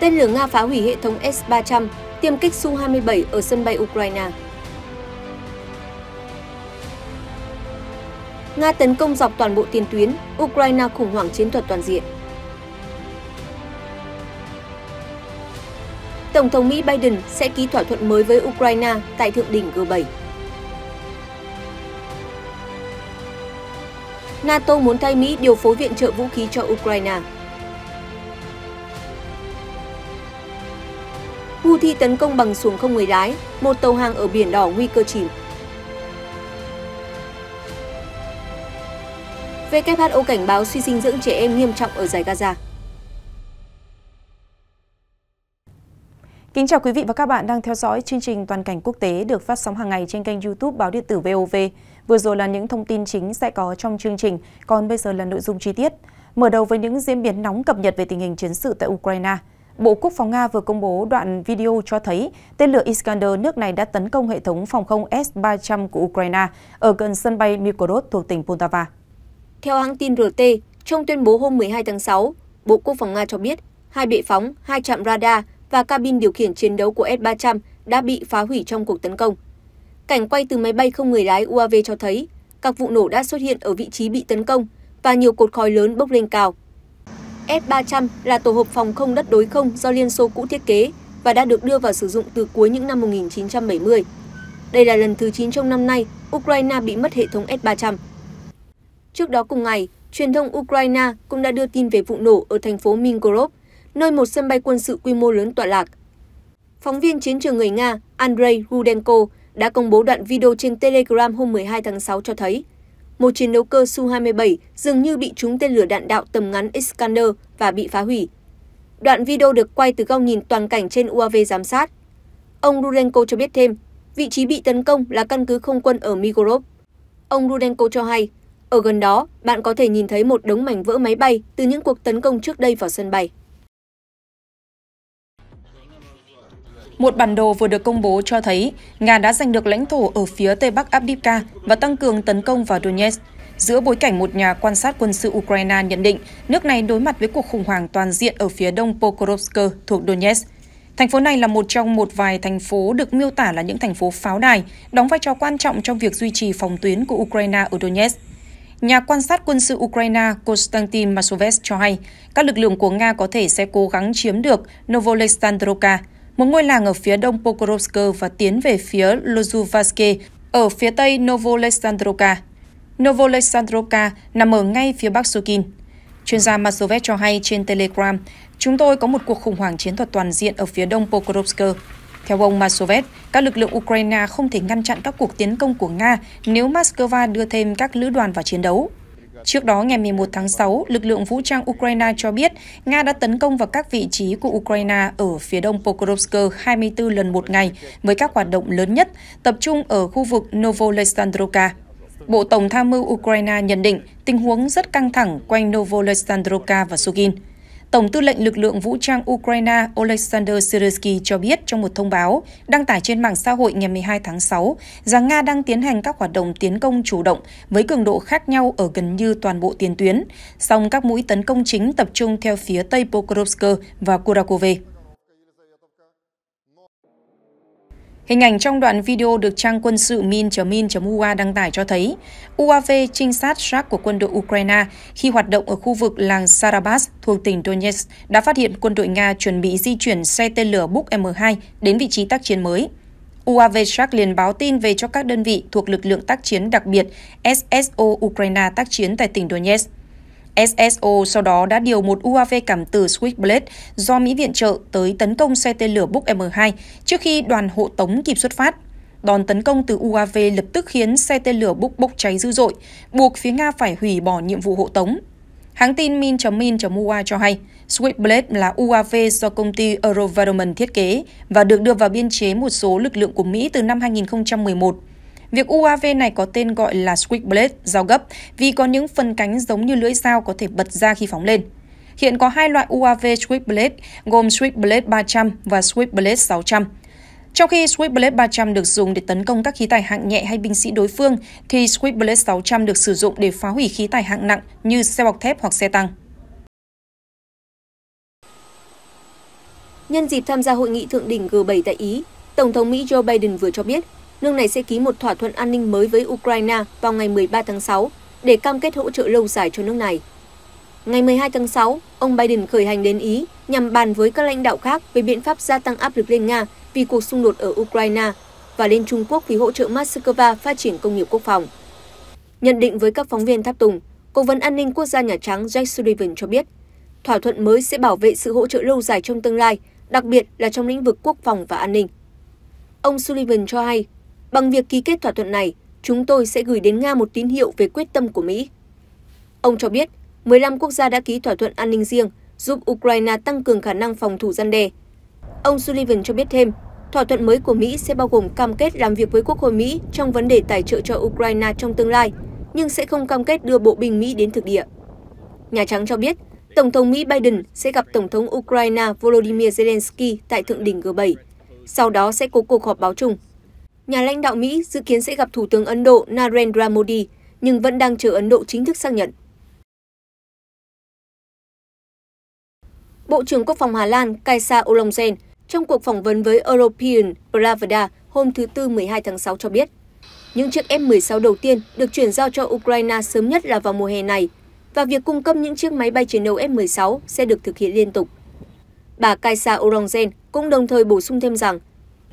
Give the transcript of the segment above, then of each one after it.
tên lửa Nga phá hủy hệ thống S-300 tiêm kích Su-27 ở sân bay Ukraine. Nga tấn công dọc toàn bộ tiền tuyến, Ukraine khủng hoảng chiến thuật toàn diện. Tổng thống Mỹ Biden sẽ ký thỏa thuận mới với Ukraine tại thượng đỉnh G7. NATO muốn thay Mỹ điều phối viện trợ vũ khí cho Ukraine. Houthi tấn công bằng xuồng không người lái một tàu hàng ở Biển Đỏ nguy cơ chìm. WHO cảnh báo suy dinh dưỡng trẻ em nghiêm trọng ở giải Gaza. Kính chào quý vị và các bạn đang theo dõi chương trình Toàn cảnh quốc tế được phát sóng hàng ngày trên kênh YouTube Báo điện tử VOV. Vừa rồi là những thông tin chính sẽ có trong chương trình, còn bây giờ là nội dung chi tiết. Mở đầu với những diễn biến nóng cập nhật về tình hình chiến sự tại Ukraine – Bộ Quốc phòng Nga vừa công bố đoạn video cho thấy tên lửa Iskander nước này đã tấn công hệ thống phòng không S-300 của Ukraine ở gần sân bay Mykolaiv thuộc tỉnh Poltava. Theo hãng tin RT, trong tuyên bố hôm 12 tháng 6, Bộ Quốc phòng Nga cho biết hai bệ phóng, hai trạm radar và cabin điều khiển chiến đấu của S-300 đã bị phá hủy trong cuộc tấn công. Cảnh quay từ máy bay không người lái UAV cho thấy các vụ nổ đã xuất hiện ở vị trí bị tấn công và nhiều cột khói lớn bốc lên cao. S-300 là tổ hợp phòng không đất đối không do Liên Xô cũ thiết kế và đã được đưa vào sử dụng từ cuối những năm 1970. Đây là lần thứ 9 trong năm nay Ukraine bị mất hệ thống S-300. Trước đó cùng ngày, truyền thông Ukraine cũng đã đưa tin về vụ nổ ở thành phố Mingorov, nơi một sân bay quân sự quy mô lớn tọa lạc. Phóng viên chiến trường người Nga Andrei Rudenko đã công bố đoạn video trên Telegram hôm 12 tháng 6 cho thấy một chiến đấu cơ su 27 dường như bị trúng tên lửa đạn đạo tầm ngắn iskander và bị phá hủy. Đoạn video được quay từ góc nhìn toàn cảnh trên UAV giám sát. Ông Rudenko cho biết thêm, vị trí bị tấn công là căn cứ không quân ở Migorov. Ông Rudenko cho hay, ở gần đó, bạn có thể nhìn thấy một đống mảnh vỡ máy bay từ những cuộc tấn công trước đây vào sân bay. Một bản đồ vừa được công bố cho thấy Nga đã giành được lãnh thổ ở phía tây bắc Abdivka và tăng cường tấn công vào Donetsk. Giữa bối cảnh một nhà quan sát quân sự Ukraine nhận định nước này đối mặt với cuộc khủng hoảng toàn diện ở phía đông Pokrovsk thuộc Donetsk. Thành phố này là một trong một vài thành phố được miêu tả là những thành phố pháo đài, đóng vai trò quan trọng trong việc duy trì phòng tuyến của Ukraine ở Donetsk. Nhà quan sát quân sự Ukraine Konstantin Masoves cho hay, các lực lượng của Nga có thể sẽ cố gắng chiếm được Novolestandrovka, một ngôi làng ở phía đông Pokrovsk và tiến về phía Lozuvaske ở phía tây Novolesandrovka. Novolesandrovka nằm ở ngay phía bắc Sukin. Chuyên gia Masovet cho hay trên Telegram, chúng tôi có một cuộc khủng hoảng chiến thuật toàn diện ở phía đông Pokrovsk. Theo ông Masovet, các lực lượng Ukraine không thể ngăn chặn các cuộc tiến công của Nga nếu Moscow đưa thêm các lữ đoàn vào chiến đấu. Trước đó, ngày 11 tháng 6, lực lượng vũ trang Ukraine cho biết Nga đã tấn công vào các vị trí của Ukraine ở phía đông Pokrovsk 24 lần một ngày với các hoạt động lớn nhất, tập trung ở khu vực Novolesandrovka. Bộ Tổng tham mưu Ukraine nhận định tình huống rất căng thẳng quanh Novolesandrovka và Sugin. Tổng tư lệnh lực lượng vũ trang Ukraine Oleksandr Syrsky cho biết trong một thông báo đăng tải trên mạng xã hội ngày 12 tháng 6 rằng Nga đang tiến hành các hoạt động tiến công chủ động với cường độ khác nhau ở gần như toàn bộ tiền tuyến, song các mũi tấn công chính tập trung theo phía Tây Pokrovsk và Kurakove. Hình ảnh trong đoạn video được trang quân sự min.min.ua đăng tải cho thấy UAV trinh sát Shark của quân đội Ukraine khi hoạt động ở khu vực làng Sarabas thuộc tỉnh Donetsk đã phát hiện quân đội Nga chuẩn bị di chuyển xe tên lửa Buk M2 đến vị trí tác chiến mới. UAV Shark liền báo tin về cho các đơn vị thuộc lực lượng tác chiến đặc biệt SSO Ukraine tác chiến tại tỉnh Donetsk. SSO sau đó đã điều một UAV cảm tử Switchblade do Mỹ viện trợ tới tấn công xe tên lửa Buk M2 trước khi đoàn hộ tống kịp xuất phát. Đòn tấn công từ UAV lập tức khiến xe tên lửa Buk bốc cháy dữ dội, buộc phía Nga phải hủy bỏ nhiệm vụ hộ tống. Hãng tin min.min.ua cho hay, Switchblade là UAV do công ty Eurovironment thiết kế và được đưa vào biên chế một số lực lượng của Mỹ từ năm 2011. Việc UAV này có tên gọi là Switchblade, dao gấp, vì có những phần cánh giống như lưỡi dao có thể bật ra khi phóng lên. Hiện có hai loại UAV Switchblade, gồm Switchblade 300 và Switchblade 600. Trong khi Switchblade 300 được dùng để tấn công các khí tài hạng nhẹ hay binh sĩ đối phương, thì Switchblade 600 được sử dụng để phá hủy khí tài hạng nặng như xe bọc thép hoặc xe tăng. Nhân dịp tham gia hội nghị thượng đỉnh G7 tại Ý, Tổng thống Mỹ Joe Biden vừa cho biết nước này sẽ ký một thỏa thuận an ninh mới với Ukraine vào ngày 13 tháng 6 để cam kết hỗ trợ lâu dài cho nước này. Ngày 12 tháng 6, ông Biden khởi hành đến Ý nhằm bàn với các lãnh đạo khác về biện pháp gia tăng áp lực lên Nga vì cuộc xung đột ở Ukraine và lên Trung Quốc vì hỗ trợ Moscow phát triển công nghiệp quốc phòng. Nhận định với các phóng viên Tháp Tùng, Cố vấn an ninh quốc gia Nhà Trắng Jack Sullivan cho biết, thỏa thuận mới sẽ bảo vệ sự hỗ trợ lâu dài trong tương lai, đặc biệt là trong lĩnh vực quốc phòng và an ninh. Ông Sullivan cho hay Bằng việc ký kết thỏa thuận này, chúng tôi sẽ gửi đến Nga một tín hiệu về quyết tâm của Mỹ. Ông cho biết, 15 quốc gia đã ký thỏa thuận an ninh riêng giúp Ukraine tăng cường khả năng phòng thủ gian đề. Ông Sullivan cho biết thêm, thỏa thuận mới của Mỹ sẽ bao gồm cam kết làm việc với Quốc hội Mỹ trong vấn đề tài trợ cho Ukraine trong tương lai, nhưng sẽ không cam kết đưa bộ binh Mỹ đến thực địa. Nhà Trắng cho biết, Tổng thống Mỹ Biden sẽ gặp Tổng thống Ukraine Volodymyr Zelensky tại thượng đỉnh G7, sau đó sẽ có cuộc họp báo chung nhà lãnh đạo Mỹ dự kiến sẽ gặp Thủ tướng Ấn Độ Narendra Modi, nhưng vẫn đang chờ Ấn Độ chính thức xác nhận. Bộ trưởng Quốc phòng Hà Lan Kaisa Olongren trong cuộc phỏng vấn với European Pravda hôm thứ Tư 12 tháng 6 cho biết, những chiếc F-16 đầu tiên được chuyển giao cho Ukraine sớm nhất là vào mùa hè này, và việc cung cấp những chiếc máy bay chiến đấu F-16 sẽ được thực hiện liên tục. Bà Kaisa Olongren cũng đồng thời bổ sung thêm rằng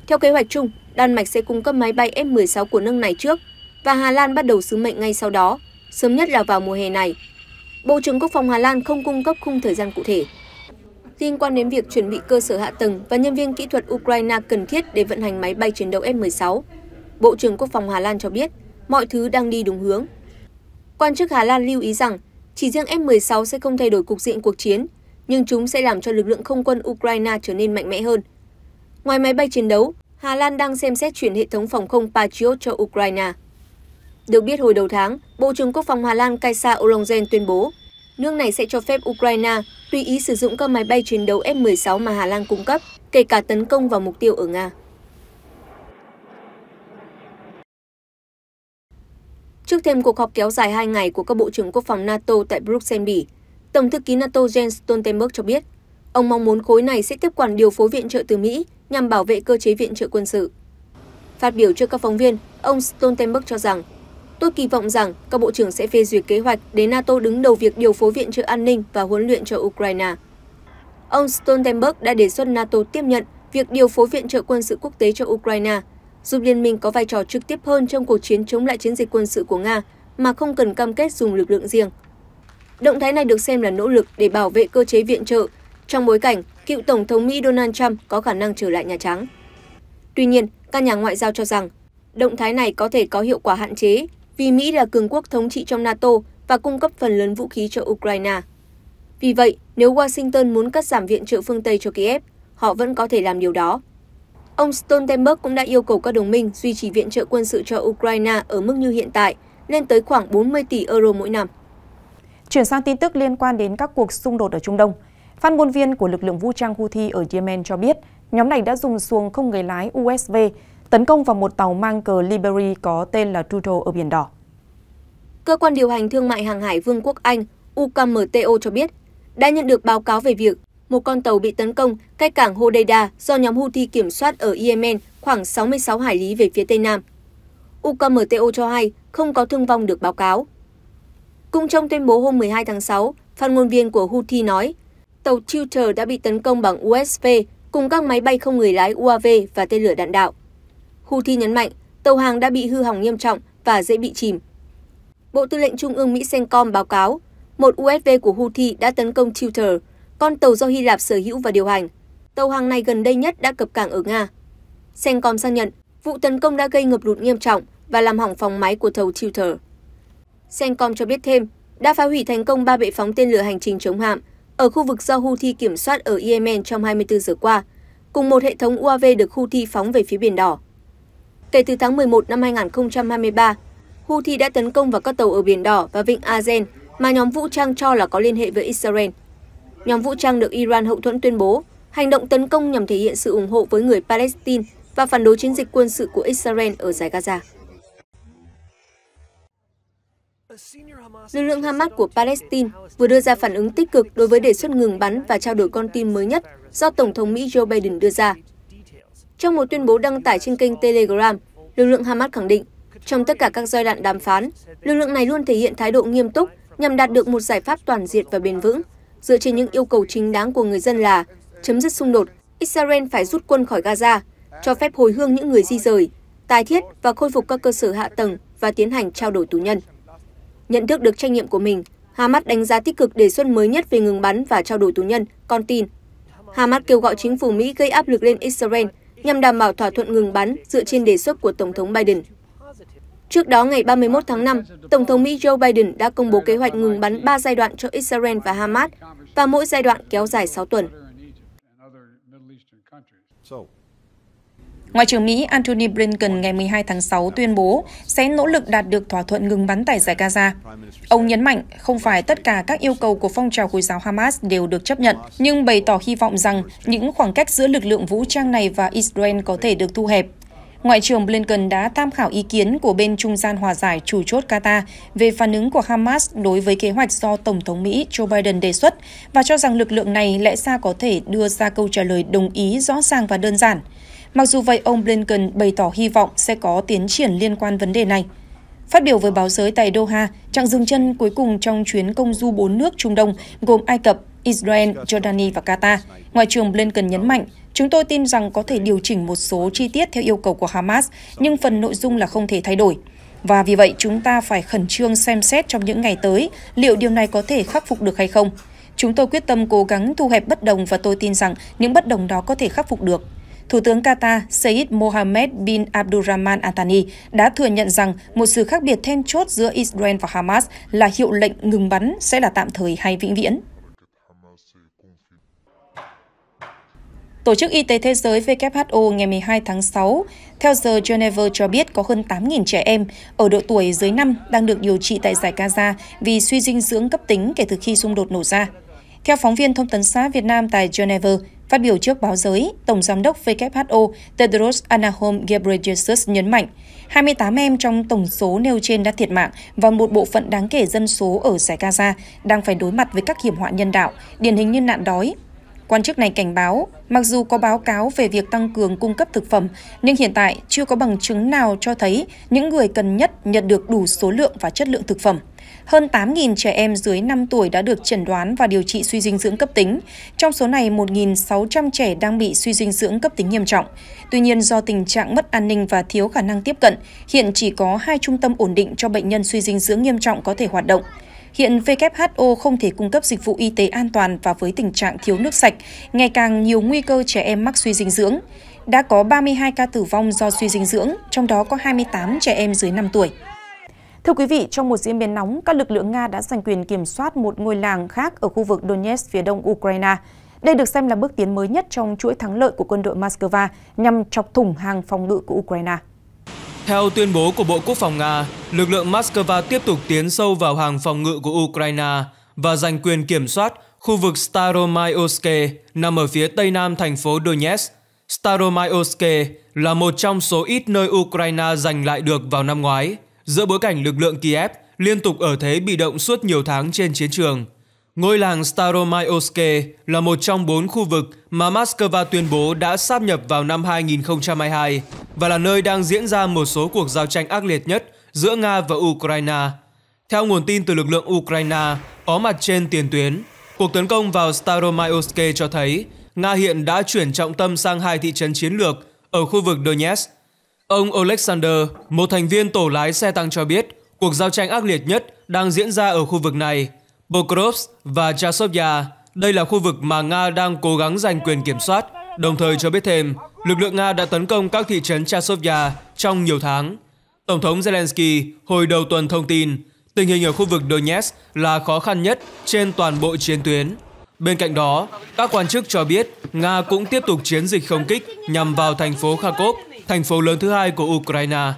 theo kế hoạch chung, Đan Mạch sẽ cung cấp máy bay F-16 của nước này trước và Hà Lan bắt đầu sứ mệnh ngay sau đó, sớm nhất là vào mùa hè này. Bộ trưởng Quốc phòng Hà Lan không cung cấp khung thời gian cụ thể. Liên quan đến việc chuẩn bị cơ sở hạ tầng và nhân viên kỹ thuật Ukraine cần thiết để vận hành máy bay chiến đấu F-16, Bộ trưởng Quốc phòng Hà Lan cho biết mọi thứ đang đi đúng hướng. Quan chức Hà Lan lưu ý rằng chỉ riêng F-16 sẽ không thay đổi cục diện cuộc chiến, nhưng chúng sẽ làm cho lực lượng không quân Ukraine trở nên mạnh mẽ hơn – Ngoài máy bay chiến đấu, Hà Lan đang xem xét chuyển hệ thống phòng không Patriot cho Ukraine. Được biết hồi đầu tháng, Bộ trưởng Quốc phòng Hà Lan Kaisa Oronzen tuyên bố, nước này sẽ cho phép Ukraine tùy ý sử dụng các máy bay chiến đấu F-16 mà Hà Lan cung cấp, kể cả tấn công vào mục tiêu ở Nga. Trước thêm cuộc họp kéo dài 2 ngày của các Bộ trưởng Quốc phòng NATO tại Bruxelles, Bỉ, Tổng thư ký NATO Jens Stoltenberg cho biết, ông mong muốn khối này sẽ tiếp quản điều phối viện trợ từ Mỹ nhằm bảo vệ cơ chế viện trợ quân sự. Phát biểu trước các phóng viên, ông Stoltenberg cho rằng, tôi kỳ vọng rằng các bộ trưởng sẽ phê duyệt kế hoạch để NATO đứng đầu việc điều phối viện trợ an ninh và huấn luyện cho Ukraine. Ông Stoltenberg đã đề xuất NATO tiếp nhận việc điều phối viện trợ quân sự quốc tế cho Ukraine, giúp liên minh có vai trò trực tiếp hơn trong cuộc chiến chống lại chiến dịch quân sự của Nga mà không cần cam kết dùng lực lượng riêng. Động thái này được xem là nỗ lực để bảo vệ cơ chế viện trợ trong bối cảnh cựu Tổng thống Mỹ Donald Trump có khả năng trở lại Nhà Trắng. Tuy nhiên, các nhà ngoại giao cho rằng động thái này có thể có hiệu quả hạn chế vì Mỹ là cường quốc thống trị trong NATO và cung cấp phần lớn vũ khí cho Ukraine. Vì vậy, nếu Washington muốn cắt giảm viện trợ phương Tây cho Kiev, họ vẫn có thể làm điều đó. Ông Stoltenberg cũng đã yêu cầu các đồng minh duy trì viện trợ quân sự cho Ukraine ở mức như hiện tại, lên tới khoảng 40 tỷ euro mỗi năm. Chuyển sang tin tức liên quan đến các cuộc xung đột ở Trung Đông – Phát ngôn viên của lực lượng vũ trang Houthi ở Yemen cho biết, nhóm này đã dùng xuồng không người lái USV tấn công vào một tàu mang cờ Liberia có tên là Tuto ở Biển Đỏ. Cơ quan điều hành thương mại hàng hải Vương quốc Anh UKMTO cho biết đã nhận được báo cáo về việc một con tàu bị tấn công cách cảng Hodeida do nhóm Houthi kiểm soát ở Yemen khoảng 66 hải lý về phía tây nam. UKMTO cho hay không có thương vong được báo cáo. Cũng trong tuyên bố hôm 12 tháng 6, phát ngôn viên của Houthi nói tàu Tutor đã bị tấn công bằng USV cùng các máy bay không người lái UAV và tên lửa đạn đạo. Houthi nhấn mạnh tàu hàng đã bị hư hỏng nghiêm trọng và dễ bị chìm. Bộ Tư lệnh Trung ương Mỹ CENTCOM báo cáo, một USV của Houthi đã tấn công Tutor, con tàu do Hy Lạp sở hữu và điều hành. Tàu hàng này gần đây nhất đã cập cảng ở Nga. CENTCOM xác nhận vụ tấn công đã gây ngập lụt nghiêm trọng và làm hỏng phòng máy của tàu Tutor. CENTCOM cho biết thêm, đã phá hủy thành công ba bệ phóng tên lửa hành trình chống hạm ở khu vực do Houthi kiểm soát ở Yemen trong 24 giờ qua, cùng một hệ thống UAV được Houthi phóng về phía Biển Đỏ. Kể từ tháng 11 năm 2023, Houthi đã tấn công vào các tàu ở Biển Đỏ và Vịnh Aden mà nhóm vũ trang cho là có liên hệ với Israel. Nhóm vũ trang được Iran hậu thuẫn tuyên bố, hành động tấn công nhằm thể hiện sự ủng hộ với người Palestine và phản đối chiến dịch quân sự của Israel ở giải Gaza. Lực lượng Hamas của Palestine vừa đưa ra phản ứng tích cực đối với đề xuất ngừng bắn và trao đổi con tin mới nhất do Tổng thống Mỹ Joe Biden đưa ra. Trong một tuyên bố đăng tải trên kênh Telegram, lực lượng Hamas khẳng định, trong tất cả các giai đoạn đàm phán, lực lượng này luôn thể hiện thái độ nghiêm túc nhằm đạt được một giải pháp toàn diện và bền vững, dựa trên những yêu cầu chính đáng của người dân là chấm dứt xung đột, Israel phải rút quân khỏi Gaza, cho phép hồi hương những người di rời, tái thiết và khôi phục các cơ sở hạ tầng và tiến hành trao đổi tù nhân. Nhận thức được trách nhiệm của mình, Hamas đánh giá tích cực đề xuất mới nhất về ngừng bắn và trao đổi tù nhân, con tin. Hamas kêu gọi chính phủ Mỹ gây áp lực lên Israel nhằm đảm bảo thỏa thuận ngừng bắn dựa trên đề xuất của Tổng thống Biden. Trước đó, ngày 31 tháng 5, Tổng thống Mỹ Joe Biden đã công bố kế hoạch ngừng bắn 3 giai đoạn cho Israel và Hamas, và mỗi giai đoạn kéo dài 6 tuần. Ngoại trưởng Mỹ Antony Blinken ngày 12 tháng 6 tuyên bố sẽ nỗ lực đạt được thỏa thuận ngừng bắn tại giải Gaza. Ông nhấn mạnh không phải tất cả các yêu cầu của phong trào Hồi giáo Hamas đều được chấp nhận, nhưng bày tỏ hy vọng rằng những khoảng cách giữa lực lượng vũ trang này và Israel có thể được thu hẹp. Ngoại trưởng Blinken đã tham khảo ý kiến của bên trung gian hòa giải chủ chốt Qatar về phản ứng của Hamas đối với kế hoạch do Tổng thống Mỹ Joe Biden đề xuất và cho rằng lực lượng này lẽ ra có thể đưa ra câu trả lời đồng ý rõ ràng và đơn giản – Mặc dù vậy, ông Blinken bày tỏ hy vọng sẽ có tiến triển liên quan vấn đề này. Phát biểu với báo giới tại Doha, chặng dừng chân cuối cùng trong chuyến công du bốn nước Trung Đông gồm Ai Cập, Israel, Jordani và Qatar, Ngoại trưởng Blinken nhấn mạnh, chúng tôi tin rằng có thể điều chỉnh một số chi tiết theo yêu cầu của Hamas, nhưng phần nội dung là không thể thay đổi. Và vì vậy, chúng ta phải khẩn trương xem xét trong những ngày tới liệu điều này có thể khắc phục được hay không. Chúng tôi quyết tâm cố gắng thu hẹp bất đồng và tôi tin rằng những bất đồng đó có thể khắc phục được. Thủ tướng Qatar Said Mohammed bin Abdurrahman Antani đã thừa nhận rằng một sự khác biệt then chốt giữa Israel và Hamas là hiệu lệnh ngừng bắn sẽ là tạm thời hay vĩnh viễn. Tổ chức Y tế Thế giới WHO ngày 12 tháng 6, theo giờ Geneva cho biết có hơn 8.000 trẻ em ở độ tuổi dưới 5 đang được điều trị tại giải Gaza vì suy dinh dưỡng cấp tính kể từ khi xung đột nổ ra. Theo phóng viên thông tấn xã Việt Nam tại Geneva, Phát biểu trước báo giới, Tổng Giám đốc WHO Tedros Adhanom Ghebreyesus nhấn mạnh, 28 em trong tổng số nêu trên đã thiệt mạng và một bộ phận đáng kể dân số ở giải Gaza đang phải đối mặt với các hiểm họa nhân đạo, điển hình như nạn đói. Quan chức này cảnh báo, mặc dù có báo cáo về việc tăng cường cung cấp thực phẩm, nhưng hiện tại chưa có bằng chứng nào cho thấy những người cần nhất nhận được đủ số lượng và chất lượng thực phẩm. Hơn 8.000 trẻ em dưới 5 tuổi đã được chẩn đoán và điều trị suy dinh dưỡng cấp tính. Trong số này, 1.600 trẻ đang bị suy dinh dưỡng cấp tính nghiêm trọng. Tuy nhiên, do tình trạng mất an ninh và thiếu khả năng tiếp cận, hiện chỉ có hai trung tâm ổn định cho bệnh nhân suy dinh dưỡng nghiêm trọng có thể hoạt động. Hiện WHO không thể cung cấp dịch vụ y tế an toàn và với tình trạng thiếu nước sạch, ngày càng nhiều nguy cơ trẻ em mắc suy dinh dưỡng. Đã có 32 ca tử vong do suy dinh dưỡng, trong đó có 28 trẻ em dưới 5 tuổi. Thưa quý vị, trong một diễn biến nóng, các lực lượng Nga đã giành quyền kiểm soát một ngôi làng khác ở khu vực Donetsk phía đông Ukraine. Đây được xem là bước tiến mới nhất trong chuỗi thắng lợi của quân đội Moscow nhằm chọc thủng hàng phòng ngự của Ukraine. Theo tuyên bố của Bộ Quốc phòng Nga, lực lượng Moscow tiếp tục tiến sâu vào hàng phòng ngự của Ukraine và giành quyền kiểm soát khu vực Staromayoske nằm ở phía tây nam thành phố Donetsk. Staromayoske là một trong số ít nơi Ukraine giành lại được vào năm ngoái – giữa bối cảnh lực lượng Kiev liên tục ở thế bị động suốt nhiều tháng trên chiến trường. Ngôi làng Staromayoske là một trong bốn khu vực mà Moscow tuyên bố đã sáp nhập vào năm 2022 và là nơi đang diễn ra một số cuộc giao tranh ác liệt nhất giữa Nga và Ukraine. Theo nguồn tin từ lực lượng Ukraine có mặt trên tiền tuyến, cuộc tấn công vào Staromayoske cho thấy Nga hiện đã chuyển trọng tâm sang hai thị trấn chiến lược ở khu vực Donetsk Ông Alexander, một thành viên tổ lái xe tăng cho biết cuộc giao tranh ác liệt nhất đang diễn ra ở khu vực này, Pokrovsk và Chasovya. Đây là khu vực mà Nga đang cố gắng giành quyền kiểm soát, đồng thời cho biết thêm lực lượng Nga đã tấn công các thị trấn Chasovya trong nhiều tháng. Tổng thống Zelensky hồi đầu tuần thông tin tình hình ở khu vực Donetsk là khó khăn nhất trên toàn bộ chiến tuyến. Bên cạnh đó, các quan chức cho biết Nga cũng tiếp tục chiến dịch không kích nhằm vào thành phố Kharkov thành phố lớn thứ hai của Ukraine.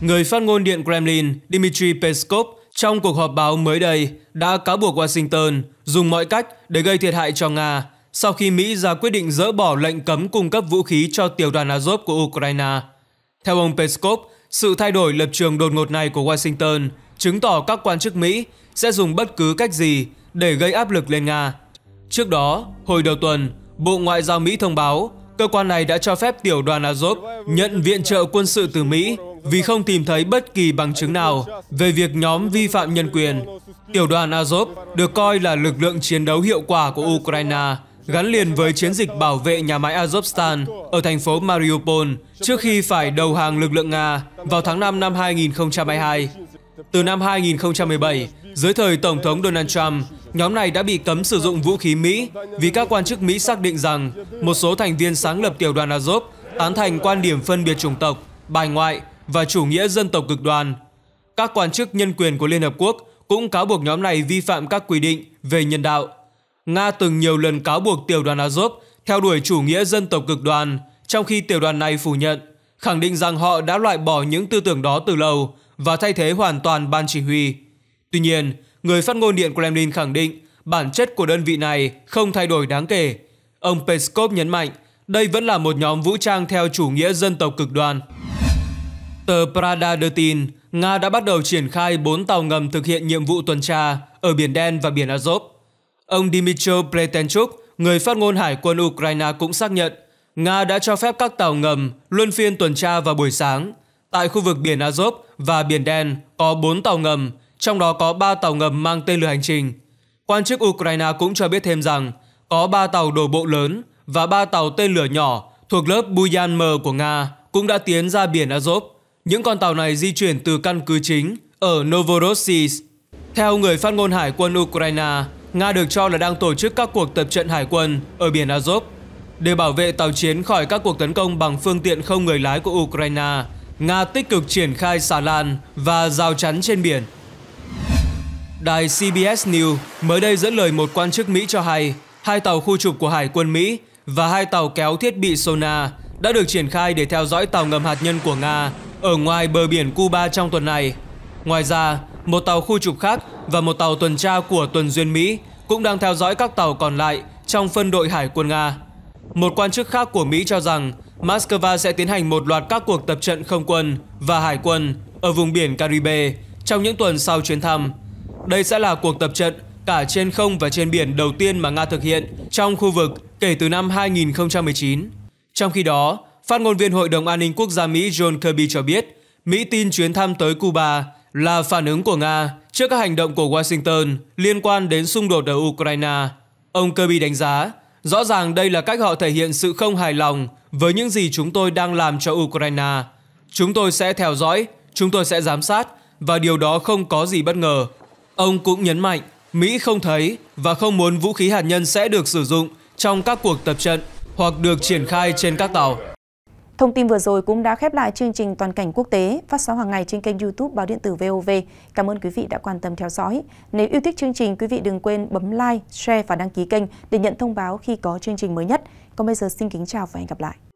Người phát ngôn Điện Kremlin Dmitry Peskov trong cuộc họp báo mới đây đã cáo buộc Washington dùng mọi cách để gây thiệt hại cho Nga sau khi Mỹ ra quyết định dỡ bỏ lệnh cấm cung cấp vũ khí cho tiểu đoàn Azov của Ukraine. Theo ông Peskov, sự thay đổi lập trường đột ngột này của Washington chứng tỏ các quan chức Mỹ sẽ dùng bất cứ cách gì để gây áp lực lên Nga. Trước đó, hồi đầu tuần, Bộ Ngoại giao Mỹ thông báo cơ quan này đã cho phép tiểu đoàn Azov nhận viện trợ quân sự từ Mỹ vì không tìm thấy bất kỳ bằng chứng nào về việc nhóm vi phạm nhân quyền. Tiểu đoàn Azov được coi là lực lượng chiến đấu hiệu quả của Ukraine, gắn liền với chiến dịch bảo vệ nhà máy Azovstan ở thành phố Mariupol trước khi phải đầu hàng lực lượng Nga vào tháng 5 năm 2022. Từ năm 2017, dưới thời Tổng thống Donald Trump, nhóm này đã bị cấm sử dụng vũ khí Mỹ vì các quan chức Mỹ xác định rằng một số thành viên sáng lập tiểu đoàn Azov tán thành quan điểm phân biệt chủng tộc, bài ngoại và chủ nghĩa dân tộc cực đoan. Các quan chức nhân quyền của Liên Hợp Quốc cũng cáo buộc nhóm này vi phạm các quy định về nhân đạo. Nga từng nhiều lần cáo buộc tiểu đoàn Azov theo đuổi chủ nghĩa dân tộc cực đoan, trong khi tiểu đoàn này phủ nhận, khẳng định rằng họ đã loại bỏ những tư tưởng đó từ lâu và thay thế hoàn toàn ban chỉ huy. Tuy nhiên, người phát ngôn Điện Kremlin khẳng định bản chất của đơn vị này không thay đổi đáng kể. Ông Peskov nhấn mạnh đây vẫn là một nhóm vũ trang theo chủ nghĩa dân tộc cực đoan. Tờ Prada đưa tin, Nga đã bắt đầu triển khai 4 tàu ngầm thực hiện nhiệm vụ tuần tra ở Biển Đen và Biển Azov. Ông Dmitry Pretenchuk, người phát ngôn Hải quân Ukraine cũng xác nhận, Nga đã cho phép các tàu ngầm luân phiên tuần tra vào buổi sáng Tại khu vực biển Azov và biển Đen có 4 tàu ngầm, trong đó có 3 tàu ngầm mang tên lửa hành trình. Quan chức Ukraine cũng cho biết thêm rằng có 3 tàu đổ bộ lớn và 3 tàu tên lửa nhỏ thuộc lớp Buyan M của Nga cũng đã tiến ra biển Azov. Những con tàu này di chuyển từ căn cứ chính ở Novorossiysk. Theo người phát ngôn hải quân Ukraine, Nga được cho là đang tổ chức các cuộc tập trận hải quân ở biển Azov để bảo vệ tàu chiến khỏi các cuộc tấn công bằng phương tiện không người lái của Ukraine. Nga tích cực triển khai xà lan và rào chắn trên biển. Đài CBS News mới đây dẫn lời một quan chức Mỹ cho hay hai tàu khu trục của Hải quân Mỹ và hai tàu kéo thiết bị sonar đã được triển khai để theo dõi tàu ngầm hạt nhân của Nga ở ngoài bờ biển Cuba trong tuần này. Ngoài ra, một tàu khu trục khác và một tàu tuần tra của tuần duyên Mỹ cũng đang theo dõi các tàu còn lại trong phân đội Hải quân Nga. Một quan chức khác của Mỹ cho rằng Moscow sẽ tiến hành một loạt các cuộc tập trận không quân và hải quân ở vùng biển Caribe trong những tuần sau chuyến thăm. Đây sẽ là cuộc tập trận cả trên không và trên biển đầu tiên mà Nga thực hiện trong khu vực kể từ năm 2019. Trong khi đó, phát ngôn viên Hội đồng An ninh Quốc gia Mỹ John Kirby cho biết, Mỹ tin chuyến thăm tới Cuba là phản ứng của Nga trước các hành động của Washington liên quan đến xung đột ở Ukraine. Ông Kirby đánh giá Rõ ràng đây là cách họ thể hiện sự không hài lòng với những gì chúng tôi đang làm cho Ukraine. Chúng tôi sẽ theo dõi, chúng tôi sẽ giám sát và điều đó không có gì bất ngờ. Ông cũng nhấn mạnh Mỹ không thấy và không muốn vũ khí hạt nhân sẽ được sử dụng trong các cuộc tập trận hoặc được triển khai trên các tàu. Thông tin vừa rồi cũng đã khép lại chương trình Toàn cảnh quốc tế phát sóng hàng ngày trên kênh YouTube Báo điện tử VOV. Cảm ơn quý vị đã quan tâm theo dõi. Nếu yêu thích chương trình, quý vị đừng quên bấm like, share và đăng ký kênh để nhận thông báo khi có chương trình mới nhất. Còn bây giờ xin kính chào và hẹn gặp lại.